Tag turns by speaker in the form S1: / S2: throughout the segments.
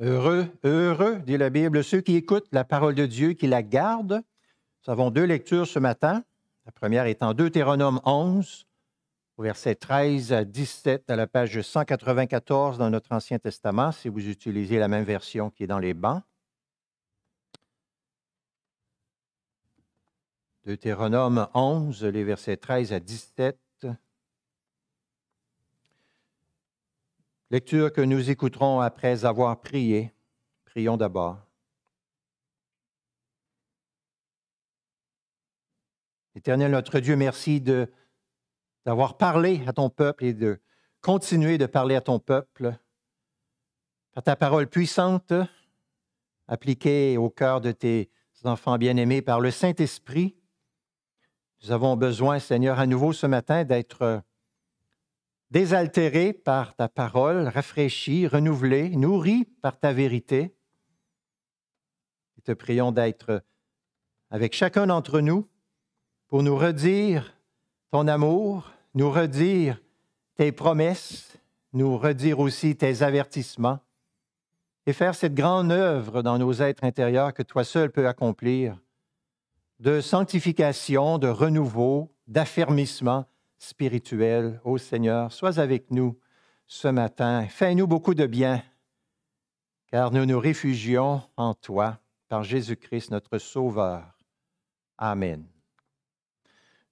S1: Heureux, heureux, dit la Bible, ceux qui écoutent la parole de Dieu, qui la gardent. Nous avons deux lectures ce matin. La première est en Deutéronome 11, au verset 13 à 17 à la page 194 dans notre Ancien Testament, si vous utilisez la même version qui est dans les bancs. Deutéronome 11, les versets 13 à 17. Lecture que nous écouterons après avoir prié. Prions d'abord. Éternel notre Dieu, merci de d'avoir parlé à ton peuple et de continuer de parler à ton peuple par ta parole puissante appliquée au cœur de tes enfants bien-aimés par le Saint-Esprit. Nous avons besoin, Seigneur, à nouveau ce matin d'être désaltérés par ta parole, rafraîchis, renouvelés, nourris par ta vérité. Et te prions d'être avec chacun d'entre nous pour nous redire ton amour, nous redire tes promesses, nous redire aussi tes avertissements et faire cette grande œuvre dans nos êtres intérieurs que toi seul peux accomplir, de sanctification, de renouveau, d'affermissement spirituel. Ô Seigneur, sois avec nous ce matin. Fais-nous beaucoup de bien, car nous nous réfugions en toi, par Jésus-Christ notre Sauveur. Amen.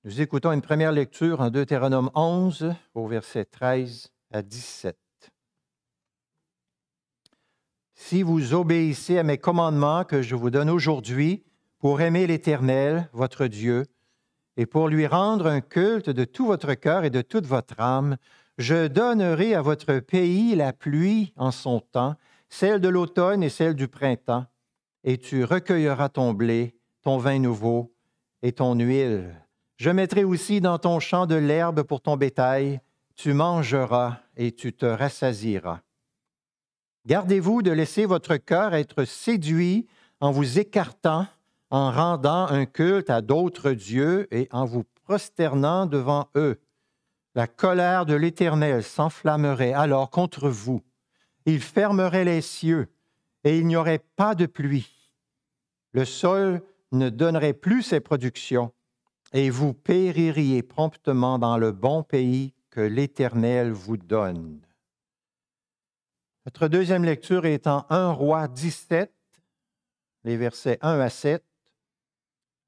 S1: Nous écoutons une première lecture en Deutéronome 11 au verset 13 à 17. Si vous obéissez à mes commandements que je vous donne aujourd'hui pour aimer l'Éternel, votre Dieu, et pour lui rendre un culte de tout votre cœur et de toute votre âme, je donnerai à votre pays la pluie en son temps, celle de l'automne et celle du printemps, et tu recueilleras ton blé, ton vin nouveau et ton huile. Je mettrai aussi dans ton champ de l'herbe pour ton bétail, tu mangeras et tu te rassasiras. Gardez-vous de laisser votre cœur être séduit en vous écartant, en rendant un culte à d'autres dieux et en vous prosternant devant eux. La colère de l'Éternel s'enflammerait alors contre vous. Il fermerait les cieux et il n'y aurait pas de pluie. Le sol ne donnerait plus ses productions et vous péririez promptement dans le bon pays que l'Éternel vous donne. Notre deuxième lecture est en 1 Roi 17, les versets 1 à 7,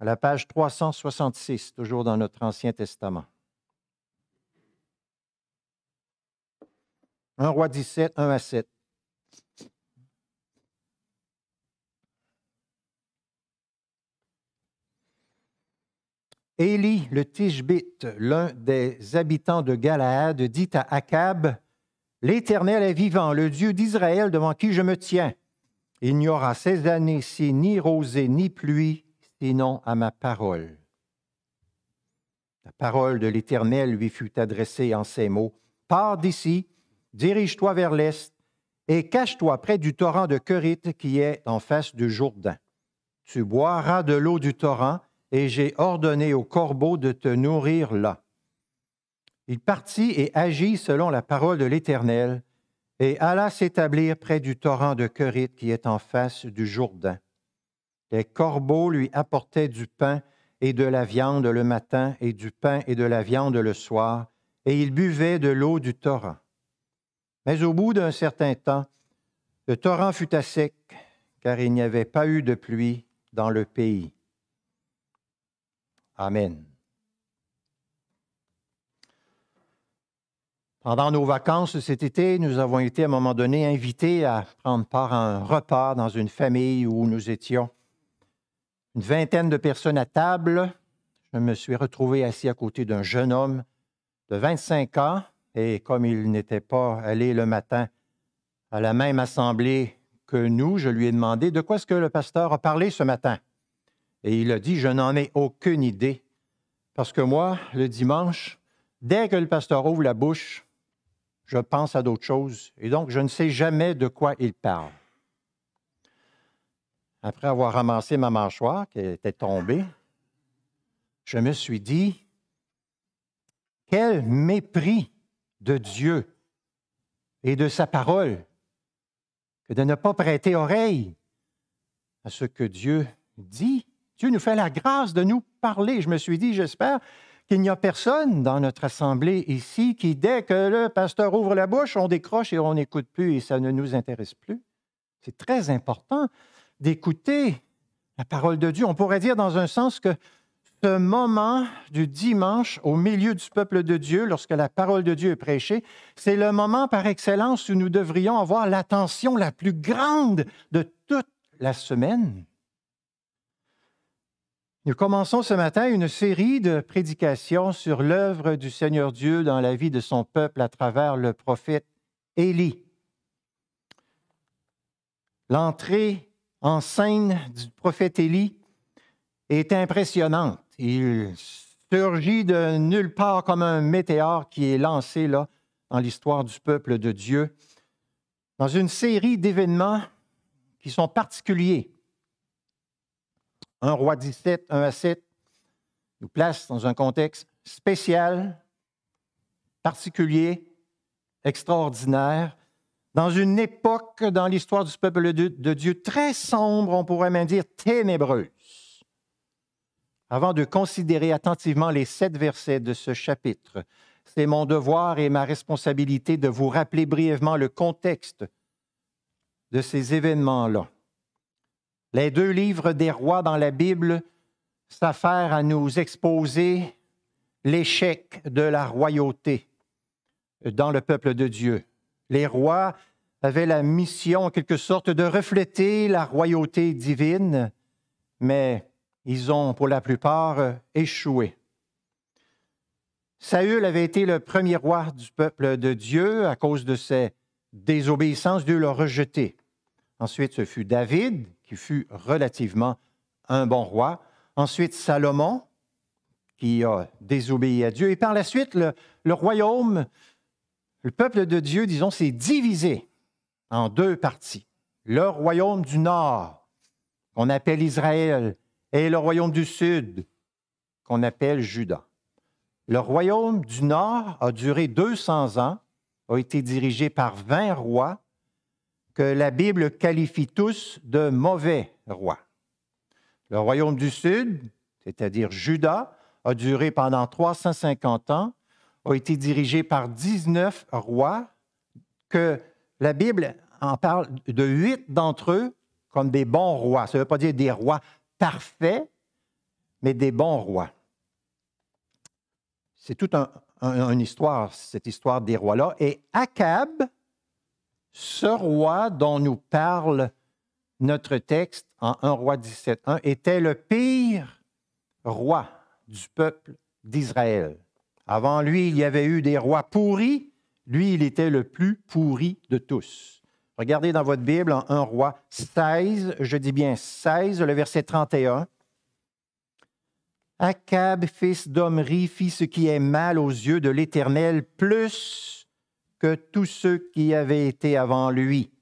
S1: à la page 366, toujours dans notre Ancien Testament. 1 Roi 17, 1 à 7. Élie le Tishbite, l'un des habitants de Galaad, dit à Akab L'Éternel est vivant, le Dieu d'Israël devant qui je me tiens. Il n'y aura ces années-ci ni rosée ni pluie, sinon à ma parole. La parole de l'Éternel lui fut adressée en ces mots Pars d'ici, dirige-toi vers l'est, et cache-toi près du torrent de Kerit qui est en face du Jourdain. Tu boiras de l'eau du torrent, et j'ai ordonné au corbeau de te nourrir là. Il partit et agit selon la parole de l'Éternel, et alla s'établir près du torrent de Kerit qui est en face du Jourdain. Les corbeaux lui apportaient du pain et de la viande le matin, et du pain et de la viande le soir, et il buvait de l'eau du torrent. Mais au bout d'un certain temps, le torrent fut à sec, car il n'y avait pas eu de pluie dans le pays. Amen. Pendant nos vacances cet été, nous avons été à un moment donné invités à prendre part à un repas dans une famille où nous étions une vingtaine de personnes à table. Je me suis retrouvé assis à côté d'un jeune homme de 25 ans et comme il n'était pas allé le matin à la même assemblée que nous, je lui ai demandé de quoi est-ce que le pasteur a parlé ce matin. Et il a dit, je n'en ai aucune idée. Parce que moi, le dimanche, dès que le pasteur ouvre la bouche, je pense à d'autres choses. Et donc, je ne sais jamais de quoi il parle. Après avoir ramassé ma mâchoire qui était tombée, je me suis dit, quel mépris de Dieu et de sa parole que de ne pas prêter oreille à ce que Dieu dit. Dieu nous fait la grâce de nous parler. Je me suis dit, j'espère qu'il n'y a personne dans notre assemblée ici qui, dès que le pasteur ouvre la bouche, on décroche et on n'écoute plus et ça ne nous intéresse plus. C'est très important d'écouter la parole de Dieu. On pourrait dire dans un sens que ce moment du dimanche au milieu du peuple de Dieu, lorsque la parole de Dieu est prêchée, c'est le moment par excellence où nous devrions avoir l'attention la plus grande de toute la semaine. Nous commençons ce matin une série de prédications sur l'œuvre du Seigneur Dieu dans la vie de son peuple à travers le prophète Élie. L'entrée en scène du prophète Élie est impressionnante. Il surgit de nulle part comme un météore qui est lancé là dans l'histoire du peuple de Dieu, dans une série d'événements qui sont particuliers un roi 17, 1 à 7, nous place dans un contexte spécial, particulier, extraordinaire, dans une époque dans l'histoire du peuple de Dieu très sombre, on pourrait même dire ténébreuse. Avant de considérer attentivement les sept versets de ce chapitre, c'est mon devoir et ma responsabilité de vous rappeler brièvement le contexte de ces événements-là. Les deux livres des rois dans la Bible s'affairent à nous exposer l'échec de la royauté dans le peuple de Dieu. Les rois avaient la mission, en quelque sorte, de refléter la royauté divine, mais ils ont, pour la plupart, échoué. Saül avait été le premier roi du peuple de Dieu à cause de ses désobéissances, Dieu l'a rejeté. Ensuite, ce fut David, qui fut relativement un bon roi. Ensuite, Salomon, qui a désobéi à Dieu. Et par la suite, le, royaume, le peuple de Dieu, disons, s'est divisé en deux parties. Le royaume du Nord, qu'on appelle Israël, et le royaume du Sud, qu'on appelle Juda. Le royaume du Nord a duré 200 ans, a été dirigé par 20 rois, que la Bible qualifie tous de mauvais rois. Le royaume du Sud, c'est-à-dire Juda, a duré pendant 350 ans, a été dirigé par 19 rois, que la Bible en parle de huit d'entre eux comme des bons rois. Ça ne veut pas dire des rois parfaits, mais des bons rois. C'est toute une histoire, cette histoire des rois-là. Et Akab, ce roi dont nous parle notre texte en 1 roi 17.1 était le pire roi du peuple d'Israël. Avant lui, il y avait eu des rois pourris. Lui, il était le plus pourri de tous. Regardez dans votre Bible en 1 roi 16, je dis bien 16, le verset 31. Akab, fils d'Omri, fit ce qui est mal aux yeux de l'Éternel, plus que tous ceux qui avaient été avant lui.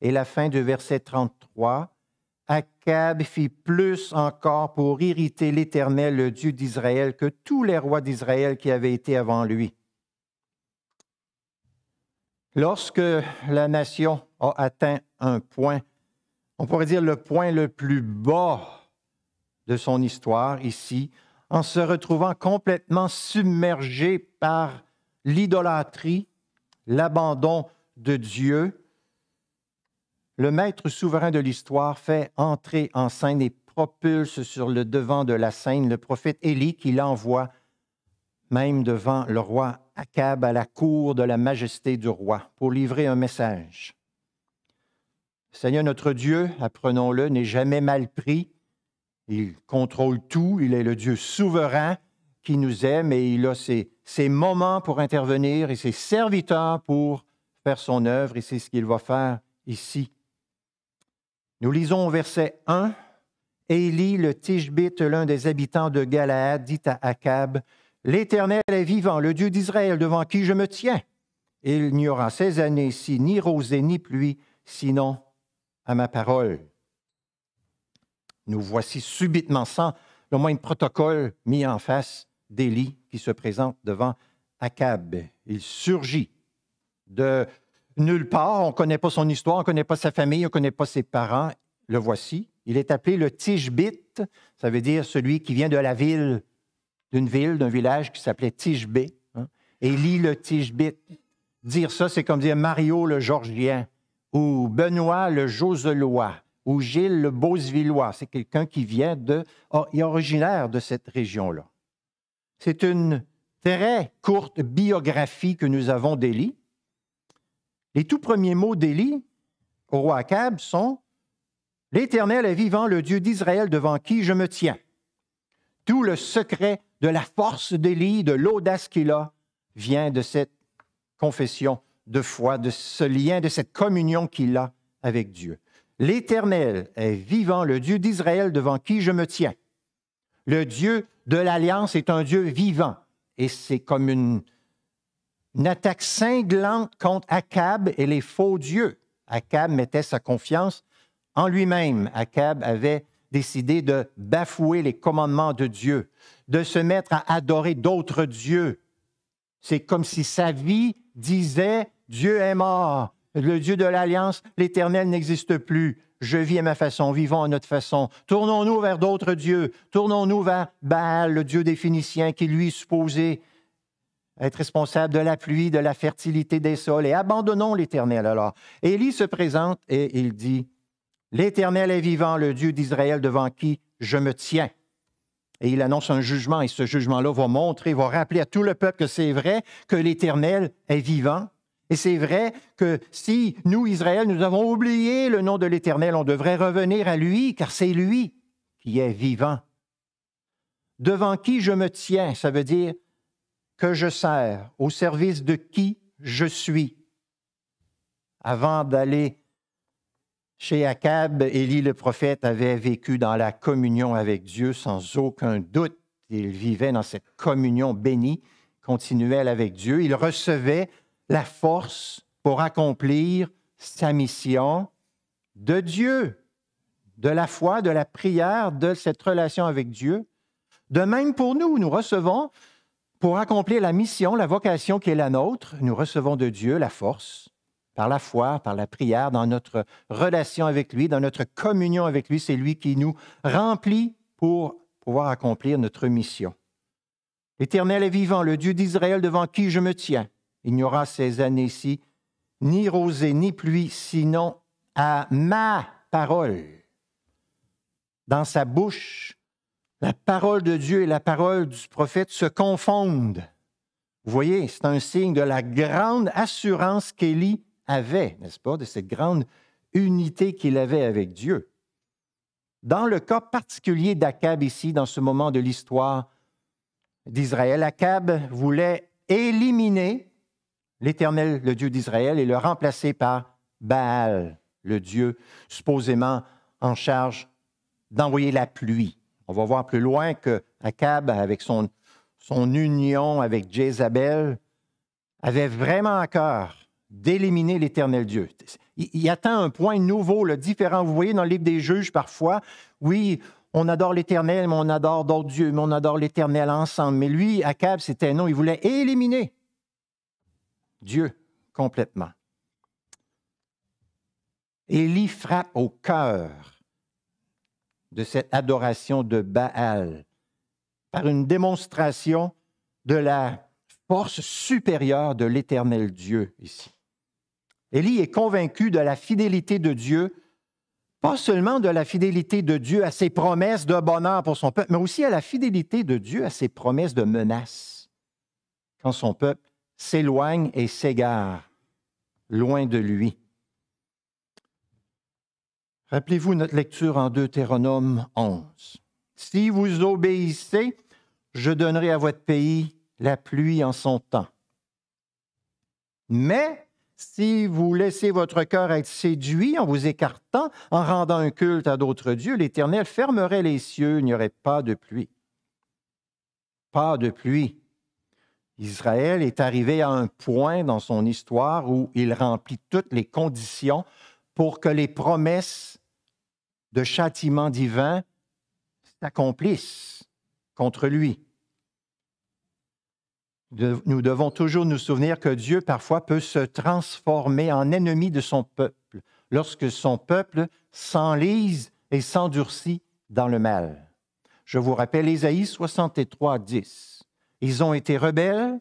S1: Et la fin du verset 33, Akab fit plus encore pour irriter l'Éternel, le Dieu d'Israël, que tous les rois d'Israël qui avaient été avant lui. Lorsque la nation a atteint un point, on pourrait dire le point le plus bas de son histoire ici, en se retrouvant complètement submergée par l'idolâtrie, l'abandon de Dieu, le maître souverain de l'histoire fait entrer en scène et propulse sur le devant de la scène le prophète Élie qui l'envoie même devant le roi Akab à la cour de la majesté du roi pour livrer un message. Seigneur notre Dieu, apprenons-le, n'est jamais mal pris. Il contrôle tout, il est le Dieu souverain, qui nous aime et il a ses, moments pour intervenir et ses serviteurs pour faire son œuvre et c'est ce qu'il va faire ici. Nous lisons au verset 1. Élie, le Tishbite, l'un des habitants de Galaad, dit à Akab, L'Éternel est vivant, le Dieu d'Israël, devant qui je me tiens. il n'y aura ces années-ci ni rosée ni pluie, sinon à ma parole. Nous voici subitement, sans le moindre protocole mis en face, d'Élie qui se présente devant Akab. Il surgit de nulle part, on ne connaît pas son histoire, on ne connaît pas sa famille, on ne connaît pas ses parents. Le voici. Il est appelé le Tishbite, ça veut dire celui qui vient de la ville, d'une ville, d'un village qui s'appelait Tishbé. Élie hein, le Tishbite. Dire ça, c'est comme dire Mario le Georgien ou Benoît le Joselois ou Gilles le Beauzevillois. C'est quelqu'un qui vient de, est originaire de cette région-là. C'est une très courte biographie que nous avons d'Élie. Les tout premiers mots d'Élie au roi Akab sont L'Éternel est vivant, le Dieu d'Israël devant qui je me tiens. Tout le secret de la force d'Élie, de l'audace qu'il a, vient de cette confession de foi, de ce lien, de cette communion qu'il a avec Dieu. L'Éternel est vivant, le Dieu d'Israël devant qui je me tiens. Le Dieu de l'Alliance est un Dieu vivant. Et c'est comme une, attaque cinglante contre Akab et les faux dieux. Akab mettait sa confiance en lui-même. Akab avait décidé de bafouer les commandements de Dieu, de se mettre à adorer d'autres dieux. C'est comme si sa vie disait Dieu est mort, le Dieu de l'Alliance, l'Éternel n'existe plus je vis à ma façon, vivons à notre façon. Tournons-nous vers d'autres dieux. Tournons-nous vers Baal, le dieu des Phéniciens, qui lui est supposé être responsable de la pluie, de la fertilité des sols, et abandonnons l'Éternel alors. Élie se présente et il dit, L'Éternel est vivant, le Dieu d'Israël devant qui je me tiens. Et il annonce un jugement, et ce jugement-là va montrer, va rappeler à tout le peuple que c'est vrai, que l'Éternel est vivant, et c'est vrai que si nous, Israël, nous avons oublié le nom de l'Éternel, on devrait revenir à lui, car c'est lui qui est vivant. Devant qui je me tiens, ça veut dire que je sers, au service de qui je suis. Avant d'aller chez Akab, Élie le prophète avait vécu dans la communion avec Dieu sans aucun doute. Il vivait dans cette communion bénie continuelle avec Dieu. Il recevait la force pour accomplir sa mission de Dieu, de la foi, de la prière, de cette relation avec Dieu. De même pour nous, nous recevons pour accomplir la mission, la vocation qui est la nôtre, nous recevons de Dieu la force par la foi, par la prière, dans notre relation avec lui, dans notre communion avec lui. C'est lui qui nous remplit pour pouvoir accomplir notre mission. L'Éternel est vivant, le Dieu d'Israël devant qui je me tiens. Il n'y aura ces années-ci ni rosée ni pluie, sinon à ma parole. Dans sa bouche, la parole de Dieu et la parole du prophète se confondent. Vous voyez, c'est un signe de la grande assurance qu'Élie avait, n'est-ce pas, de cette grande unité qu'il avait avec Dieu. Dans le cas particulier d'Akab ici, dans ce moment de l'histoire d'Israël, Akab voulait éliminer l'Éternel, le Dieu d'Israël, et le remplacer par Baal, le Dieu supposément en charge d'envoyer la pluie. On va voir plus loin que Akab, avec son, son union avec Jézabel, avait vraiment à cœur d'éliminer l'Éternel Dieu. Il, attend un point nouveau, le différent. Vous voyez dans le livre des juges parfois, oui, on adore l'Éternel, mais on adore d'autres dieux, mais on adore l'Éternel ensemble. Mais lui, Akab, c'était non, il voulait éliminer Dieu complètement. Élie frappe au cœur de cette adoration de Baal par une démonstration de la force supérieure de l'éternel Dieu ici. Élie est convaincu de la fidélité de Dieu, pas seulement de la fidélité de Dieu à ses promesses de bonheur pour son peuple, mais aussi à la fidélité de Dieu à ses promesses de menace quand son peuple s'éloigne et s'égare, loin de lui. Rappelez-vous notre lecture en Deutéronome 11. Si vous obéissez, je donnerai à votre pays la pluie en son temps. Mais si vous laissez votre cœur être séduit en vous écartant, en rendant un culte à d'autres dieux, l'Éternel fermerait les cieux, il n'y aurait pas de pluie. Pas de pluie. Israël est arrivé à un point dans son histoire où il remplit toutes les conditions pour que les promesses de châtiment divin s'accomplissent contre lui. nous devons toujours nous souvenir que Dieu parfois peut se transformer en ennemi de son peuple lorsque son peuple s'enlise et s'endurcit dans le mal. Je vous rappelle Ésaïe 63, 10. Ils ont été rebelles,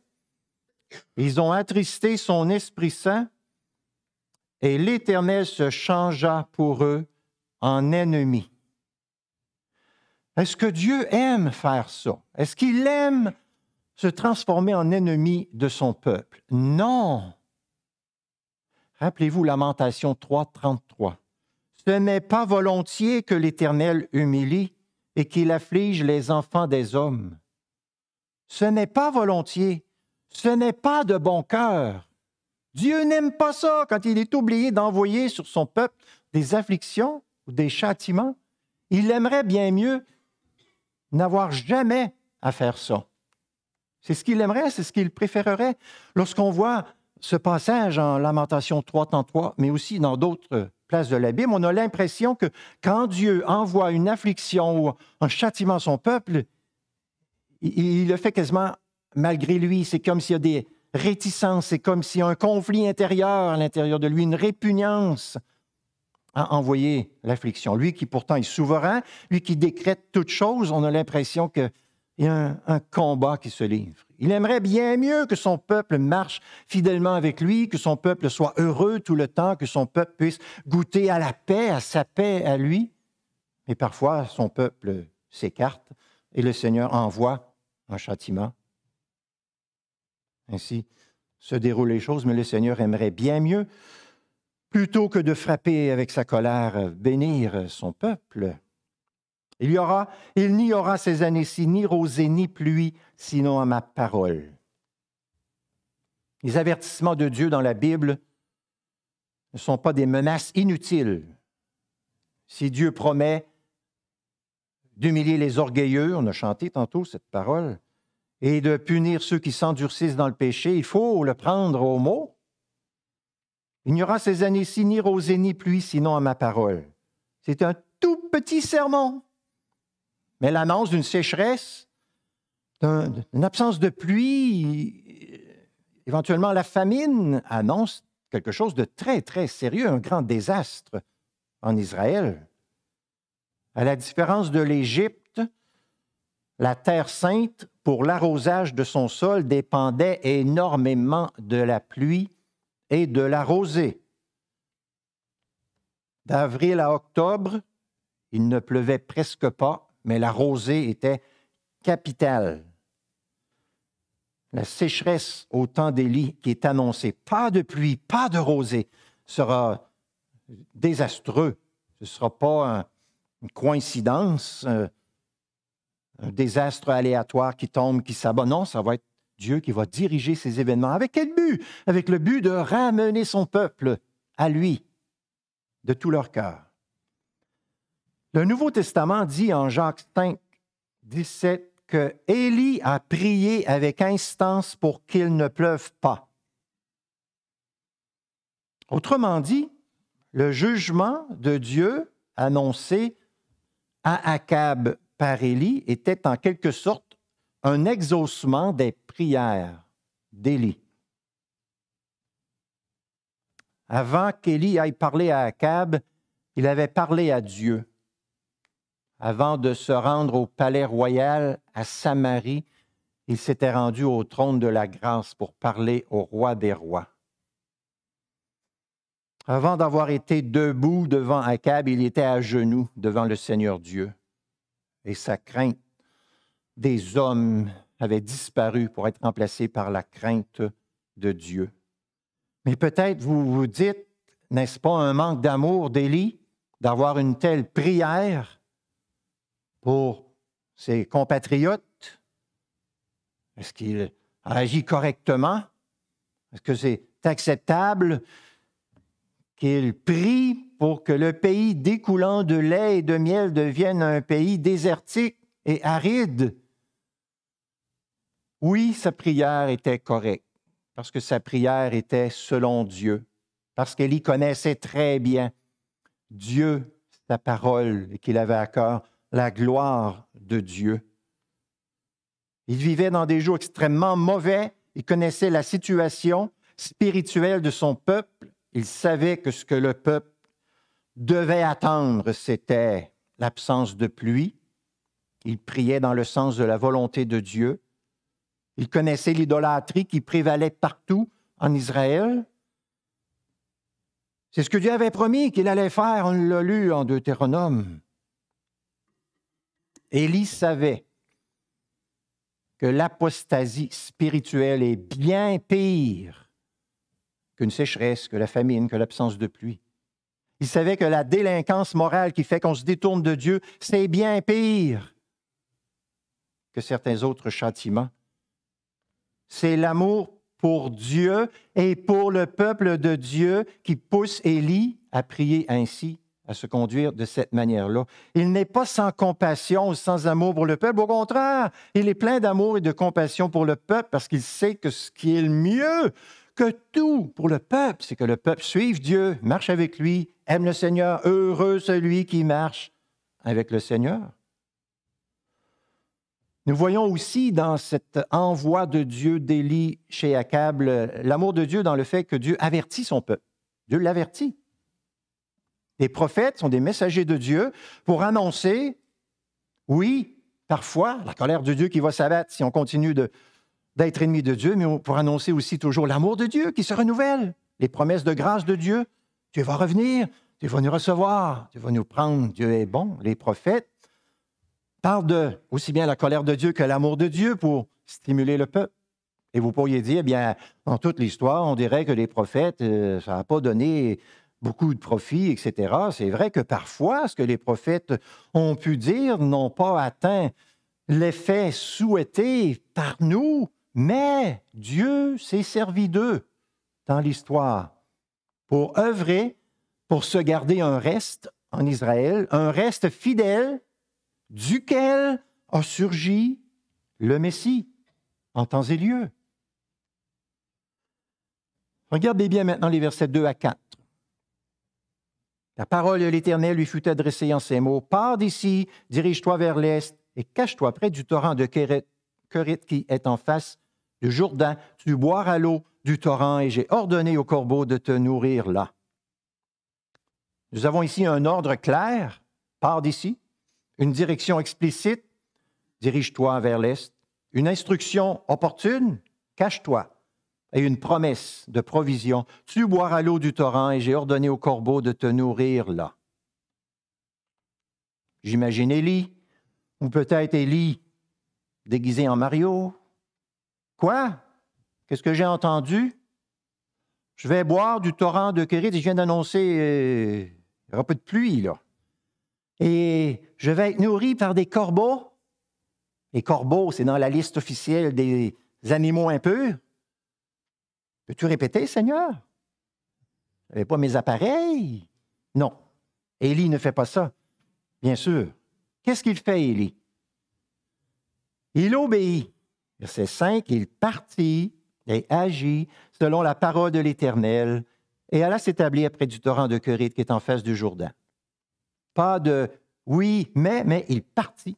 S1: ils ont attristé son Esprit Saint, et l'Éternel se changea pour eux en ennemi. Est-ce que Dieu aime faire ça? Est-ce qu'il aime se transformer en ennemi de son peuple? Non. Rappelez-vous Lamentation 3.33. « Ce n'est pas volontiers que l'Éternel humilie et qu'il afflige les enfants des hommes ce n'est pas volontiers, ce n'est pas de bon cœur. Dieu n'aime pas ça quand il est oublié d'envoyer sur son peuple des afflictions ou des châtiments. Il aimerait bien mieux n'avoir jamais à faire ça. C'est ce qu'il aimerait, c'est ce qu'il préférerait. Lorsqu'on voit ce passage en Lamentation 3, mais aussi dans d'autres places de l'Abîme, on a l'impression que quand Dieu envoie une affliction ou un châtiment à son peuple, il, le fait quasiment malgré lui. C'est comme s'il y a des réticences, c'est comme s'il y a un conflit intérieur à l'intérieur de lui, une répugnance à envoyer l'affliction. Lui qui pourtant est souverain, lui qui décrète toutes choses, on a l'impression qu'il y a un, un, combat qui se livre. Il aimerait bien mieux que son peuple marche fidèlement avec lui, que son peuple soit heureux tout le temps, que son peuple puisse goûter à la paix, à sa paix, à lui. Mais parfois, son peuple s'écarte et le Seigneur envoie en châtiment. Ainsi se déroulent les choses, mais le Seigneur aimerait bien mieux, plutôt que de frapper avec sa colère, bénir son peuple. Il y aura, il n'y aura ces années-ci ni rosée ni pluie, sinon à ma parole. Les avertissements de Dieu dans la Bible ne sont pas des menaces inutiles. Si Dieu promet d'humilier les orgueilleux, on a chanté tantôt cette parole, et de punir ceux qui s'endurcissent dans le péché, il faut le prendre au mot. Il n'y aura ces années-ci ni rosée ni pluie, sinon à ma parole. C'est un tout petit sermon, mais l'annonce d'une sécheresse, d'une absence de pluie, éventuellement la famine, annonce quelque chose de très, très sérieux, un grand désastre en Israël. À la différence de l'Égypte, la Terre sainte pour l'arrosage de son sol dépendait énormément de la pluie et de la rosée. D'avril à octobre, il ne pleuvait presque pas, mais la rosée était capitale. La sécheresse au temps des lits qui est annoncée, pas de pluie, pas de rosée, sera désastreux. Ce ne sera pas une coïncidence, euh, un désastre aléatoire qui tombe, qui s'abonne. Non, ça va être Dieu qui va diriger ces événements. Avec quel but Avec le but de ramener son peuple à lui de tout leur cœur. Le Nouveau Testament dit en Jacques 5, 17 que Élie a prié avec instance pour qu'il ne pleuve pas. Autrement dit, le jugement de Dieu annoncé à Akab par Élie était en quelque sorte un exaucement des prières d'Élie. Avant qu'Élie aille parler à Akab, il avait parlé à Dieu. Avant de se rendre au palais royal à Samarie, il s'était rendu au trône de la grâce pour parler au roi des rois. Avant d'avoir été debout devant Akab, il était à genoux devant le Seigneur Dieu et sa crainte des hommes avait disparu pour être remplacée par la crainte de Dieu. Mais peut-être vous vous dites, n'est-ce pas un manque d'amour d'Élie d'avoir une telle prière pour ses compatriotes? Est-ce qu'il agit correctement? Est-ce que c'est acceptable? qu'il prie pour que le pays découlant de lait et de miel devienne un pays désertique et aride. Oui, sa prière était correcte, parce que sa prière était selon Dieu, parce qu'elle y connaissait très bien Dieu, sa parole, et qu'il avait à cœur la gloire de Dieu. Il vivait dans des jours extrêmement mauvais, il connaissait la situation spirituelle de son peuple, il savait que ce que le peuple devait attendre, c'était l'absence de pluie. Il priait dans le sens de la volonté de Dieu. Il connaissait l'idolâtrie qui prévalait partout en Israël. C'est ce que Dieu avait promis qu'il allait faire, on l'a lu en Deutéronome. Élie savait que l'apostasie spirituelle est bien pire qu'une sécheresse, que la famine, que l'absence de pluie. Il savait que la délinquance morale qui fait qu'on se détourne de Dieu, c'est bien pire que certains autres châtiments. C'est l'amour pour Dieu et pour le peuple de Dieu qui pousse Élie à prier ainsi, à se conduire de cette manière-là. Il n'est pas sans compassion ou sans amour pour le peuple. Au contraire, il est plein d'amour et de compassion pour le peuple parce qu'il sait que ce qui est le mieux que tout pour le peuple, c'est que le peuple suive Dieu, marche avec lui, aime le Seigneur, heureux celui qui marche avec le Seigneur. Nous voyons aussi dans cet envoi de Dieu d'Élie chez Akab l'amour de Dieu dans le fait que Dieu avertit son peuple. Dieu l'avertit. Les prophètes sont des messagers de Dieu pour annoncer, oui, parfois, la colère de Dieu qui va s'abattre si on continue de, d'être ennemis de Dieu, mais pour annoncer aussi toujours l'amour de Dieu qui se renouvelle, les promesses de grâce de Dieu. Dieu va revenir, Dieu va nous recevoir, Dieu va nous prendre. Dieu est bon. Les prophètes parlent aussi bien la colère de Dieu que l'amour de Dieu pour stimuler le peuple. Et vous pourriez dire, eh bien, dans toute l'histoire, on dirait que les prophètes, euh, ça n'a pas donné beaucoup de profit, etc. C'est vrai que parfois, ce que les prophètes ont pu dire n'ont pas atteint l'effet souhaité par nous, mais Dieu s'est servi d'eux dans l'histoire pour œuvrer, pour se garder un reste en Israël, un reste fidèle duquel a surgi le Messie en temps et lieu. Regardez bien maintenant les versets 2 à 4. La parole de l'Éternel lui fut adressée en ces mots. Pars d'ici, dirige-toi vers l'est et cache-toi près du torrent de Kéret qui est en face du Jourdain, tu boiras à l'eau du torrent, et j'ai ordonné au corbeau de te nourrir là. Nous avons ici un ordre clair, pars d'ici, une direction explicite, dirige-toi vers l'Est, une instruction opportune, cache-toi, et une promesse de provision, tu boire à l'eau du torrent, et j'ai ordonné au corbeau de te nourrir là. J'imagine Élie, ou peut-être Élie déguisé en Mario. Quoi? Qu'est-ce que j'ai entendu? Je vais boire du torrent de et Je viens d'annoncer y euh, aura peu de pluie, là. Et je vais être nourri par des corbeaux. Les corbeaux, c'est dans la liste officielle des animaux impurs. Peux-tu répéter, Seigneur? n'avais pas mes appareils. Non. Élie ne fait pas ça. Bien sûr. Qu'est-ce qu'il fait, Élie? Il obéit. Verset 5, il partit et agit selon la parole de l'Éternel et alla s'établir près du torrent de Querite qui est en face du Jourdain. Pas de oui, mais, mais il partit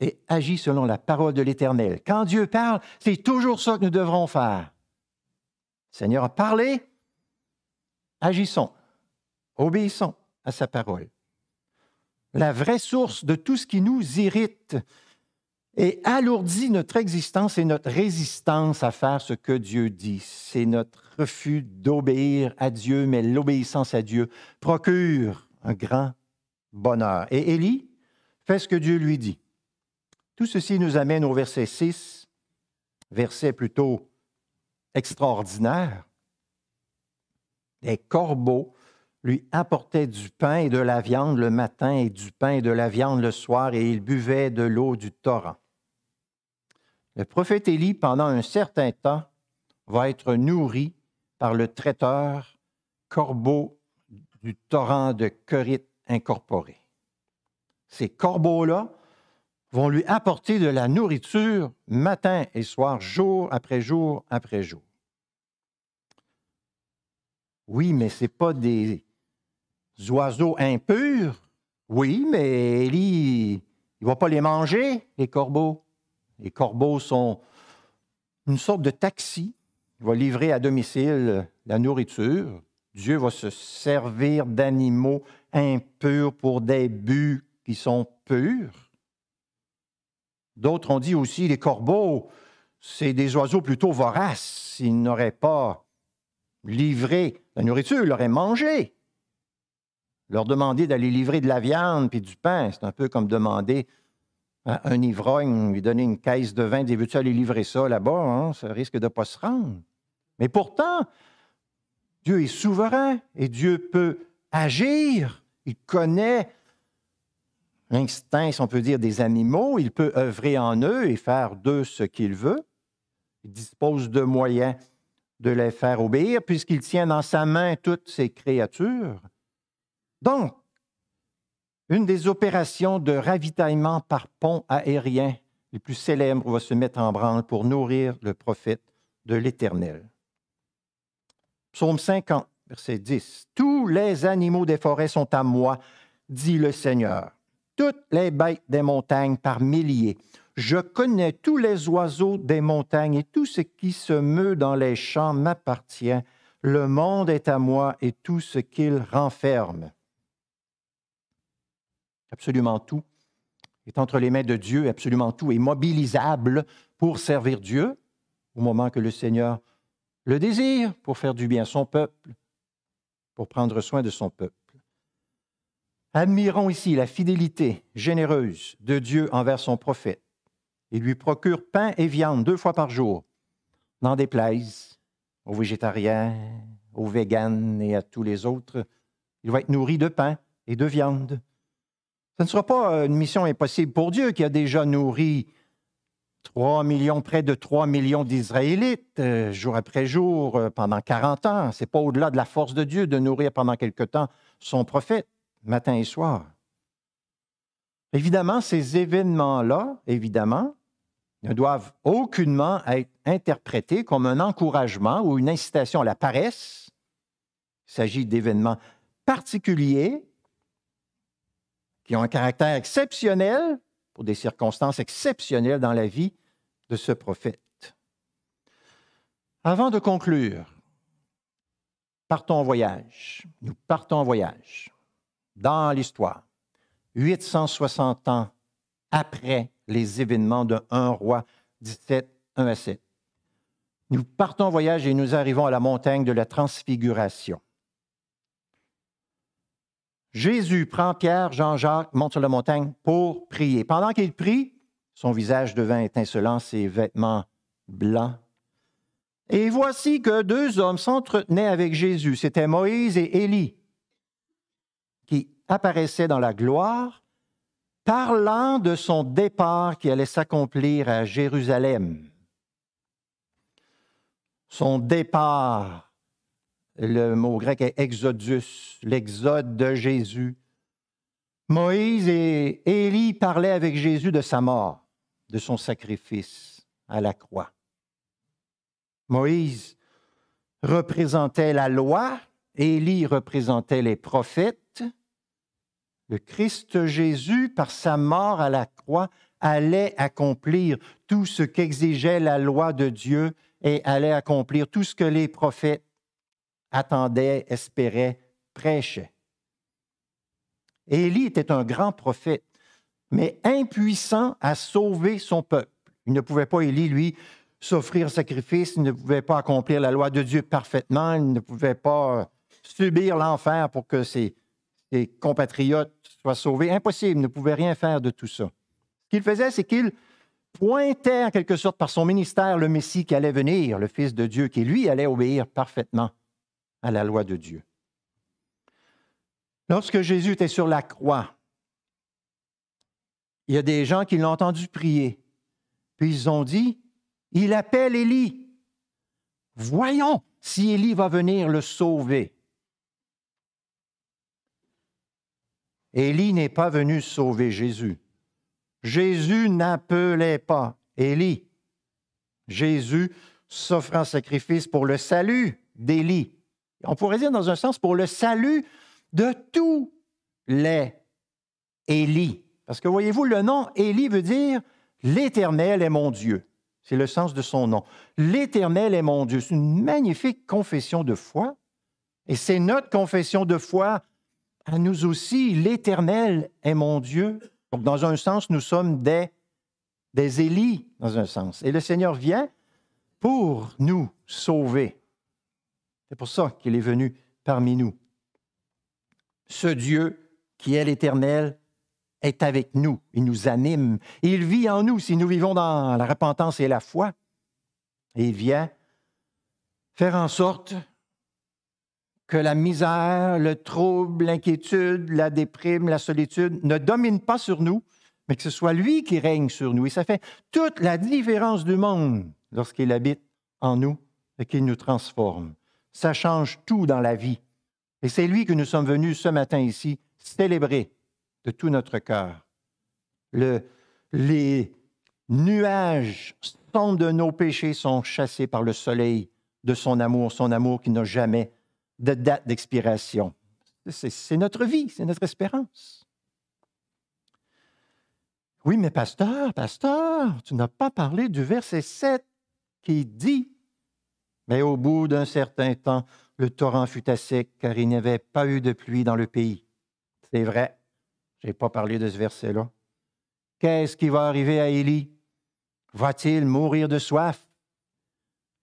S1: et agit selon la parole de l'Éternel. Quand Dieu parle, c'est toujours ça que nous devrons faire. Seigneur a parlé, agissons, obéissons à sa parole la vraie source de tout ce qui nous irrite et alourdit notre existence et notre résistance à faire ce que Dieu dit. C'est notre refus d'obéir à Dieu, mais l'obéissance à Dieu procure un grand bonheur. Et Élie fait ce que Dieu lui dit. Tout ceci nous amène au verset 6, verset plutôt extraordinaire. Les corbeaux lui apportait du pain et de la viande le matin et du pain et de la viande le soir, et il buvait de l'eau du torrent. Le prophète Élie, pendant un certain temps, va être nourri par le traiteur corbeau du torrent de Corit incorporé. Ces corbeaux-là vont lui apporter de la nourriture matin et soir, jour après jour après jour. Oui, mais ce n'est pas des oiseaux impurs, oui, mais il ne va pas les manger, les corbeaux. Les corbeaux sont une sorte de taxi. Il va livrer à domicile la nourriture. Dieu va se servir d'animaux impurs pour des buts qui sont purs. D'autres ont dit aussi les corbeaux, c'est des oiseaux plutôt voraces. Ils n'auraient pas livré la nourriture, ils l'auraient mangée. Leur demander d'aller livrer de la viande puis du pain, c'est un peu comme demander à un ivrogne, lui donner une caisse de vin, dire Veux-tu aller livrer ça là-bas hein? Ça risque de ne pas se rendre. Mais pourtant, Dieu est souverain et Dieu peut agir. Il connaît l'instinct, si on peut dire, des animaux. Il peut œuvrer en eux et faire d'eux ce qu'il veut. Il dispose de moyens de les faire obéir puisqu'il tient dans sa main toutes ces créatures. Donc, une des opérations de ravitaillement par pont aérien les plus célèbres va se mettre en branle pour nourrir le prophète de l'Éternel. Psaume 50, verset 10. Tous les animaux des forêts sont à moi, dit le Seigneur. Toutes les bêtes des montagnes par milliers. Je connais tous les oiseaux des montagnes et tout ce qui se meut dans les champs m'appartient. Le monde est à moi et tout ce qu'il renferme absolument tout est entre les mains de Dieu, absolument tout est mobilisable pour servir Dieu au moment que le Seigneur le désire pour faire du bien à son peuple, pour prendre soin de son peuple. Admirons ici la fidélité généreuse de Dieu envers son prophète. Il lui procure pain et viande deux fois par jour, n'en déplaise aux végétariens, aux véganes et à tous les autres. Il va être nourri de pain et de viande. Ce ne sera pas euh, une mission impossible pour Dieu qui a déjà nourri 3 millions, près de 3 millions d'Israélites euh, jour après jour euh, pendant 40 ans. Ce n'est pas au-delà de la force de Dieu de nourrir pendant quelque temps son prophète, matin et soir. Évidemment, ces événements-là, évidemment, ne doivent aucunement être interprétés comme un encouragement ou une incitation à la paresse. Il s'agit d'événements particuliers qui ont un caractère exceptionnel, pour des circonstances exceptionnelles dans la vie de ce prophète. Avant de conclure, partons en voyage. Nous partons en voyage dans l'histoire. 860 ans après les événements de 1 roi 17, 1 à 7. Nous partons en voyage et nous arrivons à la montagne de la transfiguration. Jésus prend Pierre, Jean-Jacques, monte sur la montagne pour prier. Pendant qu'il prie, son visage devint étincelant, ses vêtements blancs. Et voici que deux hommes s'entretenaient avec Jésus. C'était Moïse et Élie, qui apparaissaient dans la gloire, parlant de son départ qui allait s'accomplir à Jérusalem. Son départ le mot grec est exodus, l'exode de Jésus. Moïse et Élie parlaient avec Jésus de sa mort, de son sacrifice à la croix. Moïse représentait la loi, Élie représentait les prophètes. Le Christ Jésus, par sa mort à la croix, allait accomplir tout ce qu'exigeait la loi de Dieu et allait accomplir tout ce que les prophètes attendait, espérait, prêchait. Élie était un grand prophète, mais impuissant à sauver son peuple. Il ne pouvait pas, Élie, lui, s'offrir sacrifice, il ne pouvait pas accomplir la loi de Dieu parfaitement, il ne pouvait pas euh, subir l'enfer pour que ses, ses, compatriotes soient sauvés. Impossible, il ne pouvait rien faire de tout ça. Ce qu'il faisait, c'est qu'il pointait en quelque sorte par son ministère le Messie qui allait venir, le Fils de Dieu, qui lui allait obéir parfaitement à la loi de Dieu. Lorsque Jésus était sur la croix, il y a des gens qui l'ont entendu prier. Puis ils ont dit, il appelle Élie. Voyons si Élie va venir le sauver. Élie n'est pas venu sauver Jésus. Jésus n'appelait pas Élie. Jésus s'offre en sacrifice pour le salut d'Élie on pourrait dire dans un sens pour le salut de tous les élis Parce que voyez-vous, le nom Élie veut dire l'Éternel est mon Dieu. C'est le sens de son nom. L'Éternel est mon Dieu. C'est une magnifique confession de foi. Et c'est notre confession de foi à nous aussi. L'Éternel est mon Dieu. Donc, dans un sens, nous sommes des, des dans un sens. Et le Seigneur vient pour nous sauver. C'est pour ça qu'il est venu parmi nous. Ce Dieu qui est l'éternel est avec nous, il nous anime, il vit en nous si nous vivons dans la repentance et la foi. il vient faire en sorte que la misère, le trouble, l'inquiétude, la déprime, la solitude ne dominent pas sur nous, mais que ce soit lui qui règne sur nous. Et ça fait toute la différence du monde lorsqu'il habite en nous et qu'il nous transforme ça change tout dans la vie. Et c'est lui que nous sommes venus ce matin ici célébrer de tout notre cœur. Le, les nuages sombres de nos péchés sont chassés par le soleil de son amour, son amour qui n'a jamais de date d'expiration. C'est notre vie, c'est notre espérance. Oui, mais pasteur, pasteur, tu n'as pas parlé du verset 7 qui dit mais au bout d'un certain temps, le torrent fut assez car il n'y avait pas eu de pluie dans le pays. C'est vrai, je n'ai pas parlé de ce verset-là. Qu'est-ce qui va arriver à Élie? Va-t-il mourir de soif?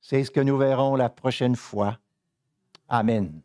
S1: C'est ce que nous verrons la prochaine fois. Amen.